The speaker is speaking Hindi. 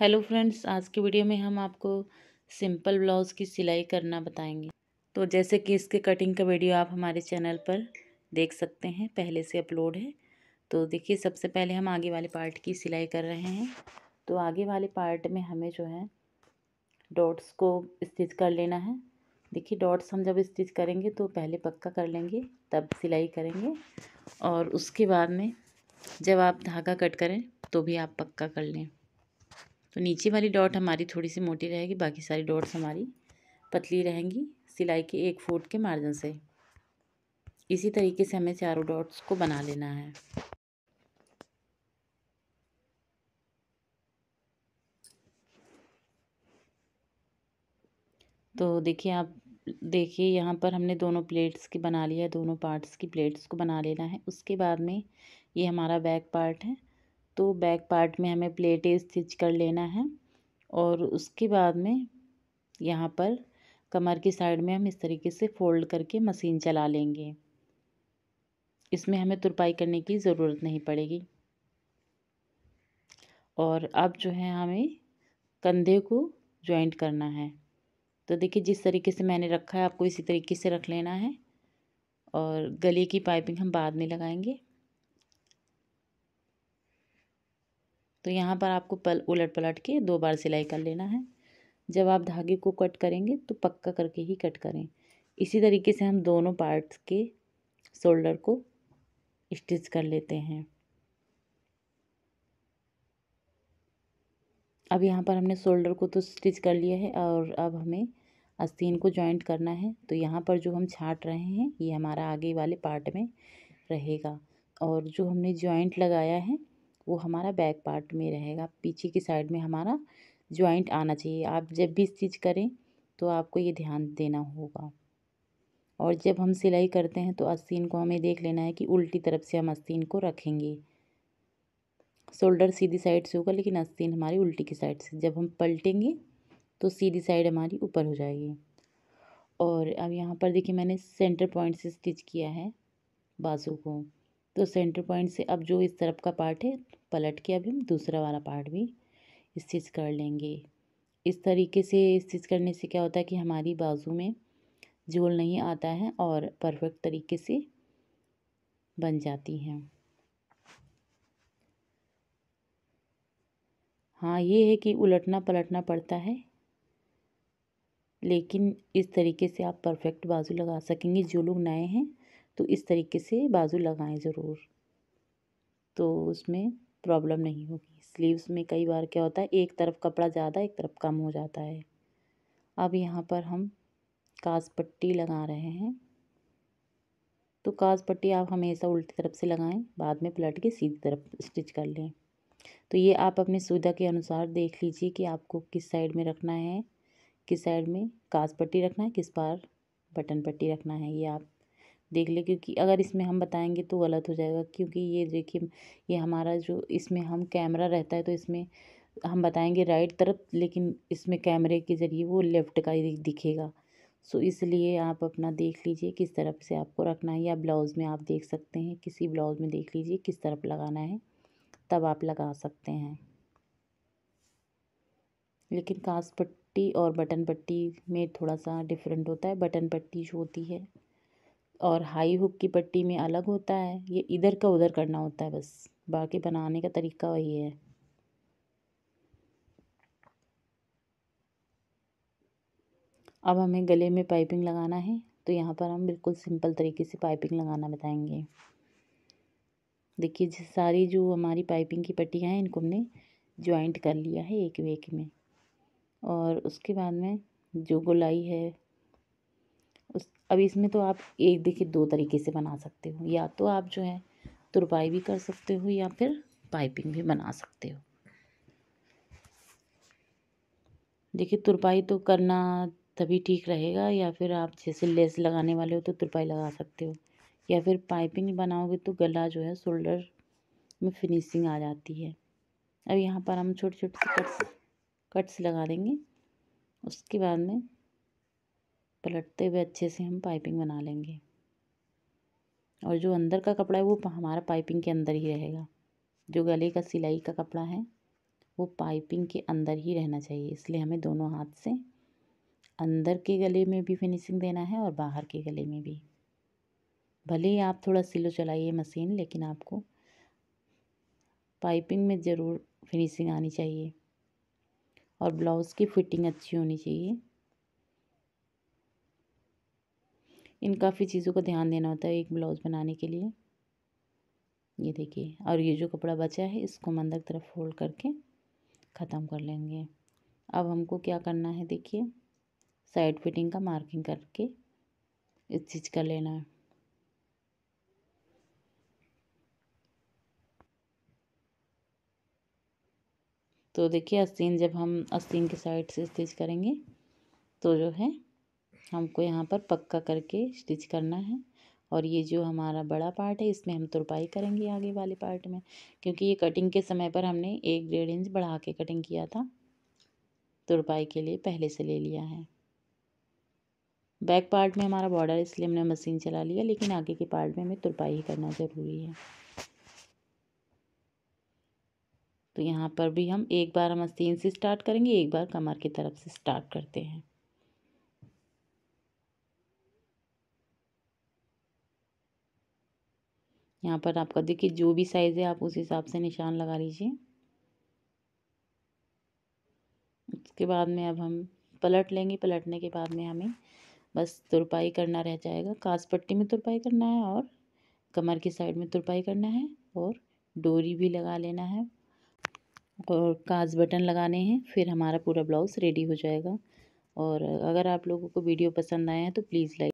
हेलो फ्रेंड्स आज की वीडियो में हम आपको सिंपल ब्लाउज़ की सिलाई करना बताएंगे तो जैसे कि इसके कटिंग का वीडियो आप हमारे चैनल पर देख सकते हैं पहले से अपलोड है तो देखिए सबसे पहले हम आगे वाले पार्ट की सिलाई कर रहे हैं तो आगे वाले पार्ट में हमें जो है डॉट्स को स्टिच कर लेना है देखिए डॉट्स हम जब स्टिच करेंगे तो पहले पक्का कर लेंगे तब सिलाई करेंगे और उसके बाद में जब आप धागा कट करें तो भी आप पक्का कर लें तो नीचे वाली डॉट हमारी थोड़ी सी मोटी रहेगी बाकी सारी डॉट्स हमारी पतली रहेंगी सिलाई के एक फुट के मार्जिन से इसी तरीके से हमें चारों डॉट्स को बना लेना है तो देखिए आप देखिए यहाँ पर हमने दोनों प्लेट्स की बना लिया है दोनों पार्ट्स की प्लेट्स को बना लेना है उसके बाद में ये हमारा बैक पार्ट है तो बैक पार्ट में हमें प्लेटें स्टिच कर लेना है और उसके बाद में यहाँ पर कमर की साइड में हम इस तरीके से फोल्ड करके मशीन चला लेंगे इसमें हमें तुरपाई करने की ज़रूरत नहीं पड़ेगी और अब जो है हमें कंधे को जॉइंट करना है तो देखिए जिस तरीके से मैंने रखा है आपको इसी तरीके से रख लेना है और गले की पाइपिंग हम बाद में लगाएंगे तो यहाँ पर आपको पल उलट पलट के दो बार सिलाई कर लेना है जब आप धागे को कट करेंगे तो पक्का करके ही कट करें इसी तरीके से हम दोनों पार्ट्स के शोल्डर को स्टिच कर लेते हैं अब यहाँ पर हमने शोल्डर को तो स्टिच कर लिया है और अब हमें आस्तीन को जॉइंट करना है तो यहाँ पर जो हम छाट रहे हैं ये हमारा आगे वाले पार्ट में रहेगा और जो हमने जॉइंट लगाया है वो हमारा बैक पार्ट में रहेगा पीछे की साइड में हमारा ज्वाइंट आना चाहिए आप जब भी इस चीज़ करें तो आपको ये ध्यान देना होगा और जब हम सिलाई करते हैं तो आस्तीन को हमें देख लेना है कि उल्टी तरफ से हम आस्तीन को रखेंगे शोल्डर सीधी साइड से होगा लेकिन आस्तीन हमारी उल्टी की साइड से जब हम पलटेंगे तो सीधी साइड हमारी ऊपर हो जाएगी और अब यहाँ पर देखिए मैंने सेंटर पॉइंट से स्टिच किया है बाजू को तो सेंटर पॉइंट से अब जो इस तरफ का पार्ट है पलट के अभी हम दूसरा वाला पार्ट भी स्टिच कर लेंगे इस तरीके से स्टिच करने से क्या होता है कि हमारी बाजू में झोल नहीं आता है और परफेक्ट तरीके से बन जाती हैं हाँ ये है कि उलटना पलटना पड़ता है लेकिन इस तरीके से आप परफेक्ट बाजू लगा सकेंगे जो लोग नए हैं तो इस तरीके से बाजू लगाएं ज़रूर तो उसमें प्रॉब्लम नहीं होगी स्लीव्स में कई बार क्या होता है एक तरफ कपड़ा ज़्यादा एक तरफ कम हो जाता है अब यहाँ पर हम काज पट्टी लगा रहे हैं तो काज पट्टी आप हमेशा उल्टी तरफ से लगाएं बाद में पलट के सीधी तरफ स्टिच कर लें तो ये आप अपने सुविधा के अनुसार देख लीजिए कि आपको किस साइड में रखना है किस साइड में काज पट्टी रखना है किस बार बटन पट्टी रखना है ये आप देख लें क्योंकि अगर इसमें हम बताएंगे तो गलत हो जाएगा क्योंकि ये देखिए ये हमारा जो इसमें हम कैमरा रहता है तो इसमें हम बताएंगे राइट तरफ लेकिन इसमें कैमरे के ज़रिए वो लेफ़्ट का ही दिखेगा सो इसलिए आप अपना देख लीजिए किस तरफ से आपको रखना है या ब्लाउज़ में आप देख सकते हैं किसी ब्लाउज़ में देख लीजिए किस तरफ लगाना है तब आप लगा सकते हैं लेकिन कास पट्टी और बटन पट्टी में थोड़ा सा डिफरेंट होता है बटन पट्टी जो होती है और हाई हुक की पट्टी में अलग होता है ये इधर का उधर करना होता है बस बाकी बनाने का तरीका वही है अब हमें गले में पाइपिंग लगाना है तो यहाँ पर हम बिल्कुल सिंपल तरीके से पाइपिंग लगाना बताएंगे देखिए जिस सारी जो हमारी पाइपिंग की पट्टियाँ हैं इनको हमने ज्वाइंट कर लिया है एक वेक में और उसके बाद में जो गोलाई है उस अब इसमें तो आप एक देखिए दो तरीके से बना सकते हो या तो आप जो है तुरपाई भी कर सकते हो या फिर पाइपिंग भी बना सकते हो देखिए तुरपाई तो करना तभी ठीक रहेगा या फिर आप जैसे लेस लगाने वाले हो तो तुरपाई लगा सकते हो या फिर पाइपिंग बनाओगे तो गला जो है शोल्डर में फिनिशिंग आ जाती है अब यहाँ पर हम छोटे छोटे कट्स कट्स लगा देंगे उसके बाद में पलटते हुए अच्छे से हम पाइपिंग बना लेंगे और जो अंदर का कपड़ा है वो हमारा पाइपिंग के अंदर ही रहेगा जो गले का सिलाई का कपड़ा है वो पाइपिंग के अंदर ही रहना चाहिए इसलिए हमें दोनों हाथ से अंदर के गले में भी फिनिशिंग देना है और बाहर के गले में भी भले ही आप थोड़ा सिलो चलाइए मशीन लेकिन आपको पाइपिंग में ज़रूर फिनिशिंग आनी चाहिए और ब्लाउज़ की फिटिंग अच्छी होनी चाहिए इन काफ़ी चीज़ों का ध्यान देना होता है एक ब्लाउज़ बनाने के लिए ये देखिए और ये जो कपड़ा बचा है इसको हम अंदर तरफ फोल्ड करके ख़त्म कर लेंगे अब हमको क्या करना है देखिए साइड फिटिंग का मार्किंग करके इस चीज़ लेना है तो देखिए अस्तीन जब हम अस्तीन के साइड से स्टिच करेंगे तो जो है हमको यहाँ पर पक्का करके स्टिच करना है और ये जो हमारा बड़ा पार्ट है इसमें हम तुरपाई करेंगे आगे वाले पार्ट में क्योंकि ये कटिंग के समय पर हमने एक डेढ़ इंच बढ़ा के कटिंग किया था तुरपाई के लिए पहले से ले लिया है बैक पार्ट में हमारा बॉर्डर इसलिए हमने मशीन चला लिया लेकिन आगे के पार्ट में हमें तुरपाई ही करना ज़रूरी है तो यहाँ पर भी हम एक बार हम मशीन से स्टार्ट करेंगे एक बार कमर की तरफ से स्टार्ट करते हैं यहाँ पर आपका देखिए जो भी साइज़ है आप उस हिसाब से निशान लगा लीजिए उसके बाद में अब हम पलट लेंगे पलटने के बाद में हमें बस तुरपाई करना रह जाएगा काज पट्टी में तुरपाई करना है और कमर की साइड में तुरपाई करना है और डोरी भी लगा लेना है और काज बटन लगाने हैं फिर हमारा पूरा ब्लाउज़ रेडी हो जाएगा और अगर आप लोगों को वीडियो पसंद आया है तो प्लीज़ लाइक